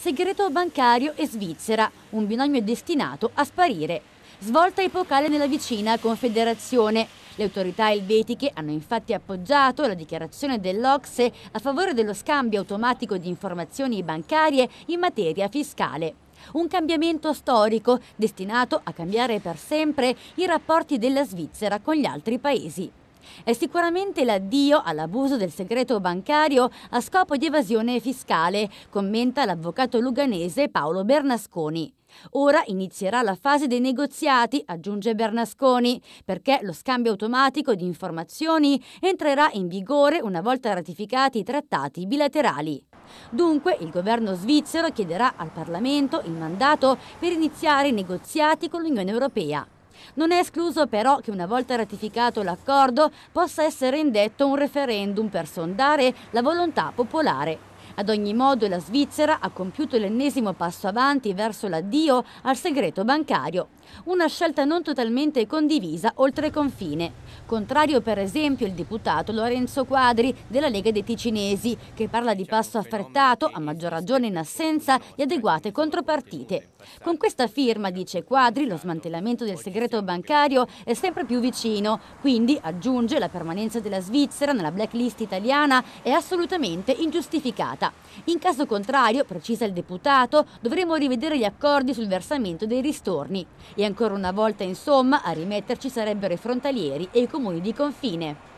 segreto bancario e Svizzera, un binomio destinato a sparire. Svolta epocale nella vicina Confederazione. Le autorità elvetiche hanno infatti appoggiato la dichiarazione dell'Ocse a favore dello scambio automatico di informazioni bancarie in materia fiscale. Un cambiamento storico destinato a cambiare per sempre i rapporti della Svizzera con gli altri paesi. È sicuramente l'addio all'abuso del segreto bancario a scopo di evasione fiscale, commenta l'avvocato luganese Paolo Bernasconi. Ora inizierà la fase dei negoziati, aggiunge Bernasconi, perché lo scambio automatico di informazioni entrerà in vigore una volta ratificati i trattati bilaterali. Dunque il governo svizzero chiederà al Parlamento il mandato per iniziare i negoziati con l'Unione Europea. Non è escluso però che una volta ratificato l'accordo possa essere indetto un referendum per sondare la volontà popolare ad ogni modo la Svizzera ha compiuto l'ennesimo passo avanti verso l'addio al segreto bancario, una scelta non totalmente condivisa oltre confine. Contrario per esempio il deputato Lorenzo Quadri della Lega dei Ticinesi, che parla di passo affrettato, a maggior ragione in assenza di adeguate contropartite. Con questa firma, dice Quadri, lo smantellamento del segreto bancario è sempre più vicino, quindi, aggiunge, la permanenza della Svizzera nella blacklist italiana è assolutamente ingiustificata. In caso contrario, precisa il deputato, dovremo rivedere gli accordi sul versamento dei ristorni. E ancora una volta, insomma, a rimetterci sarebbero i frontalieri e i comuni di confine.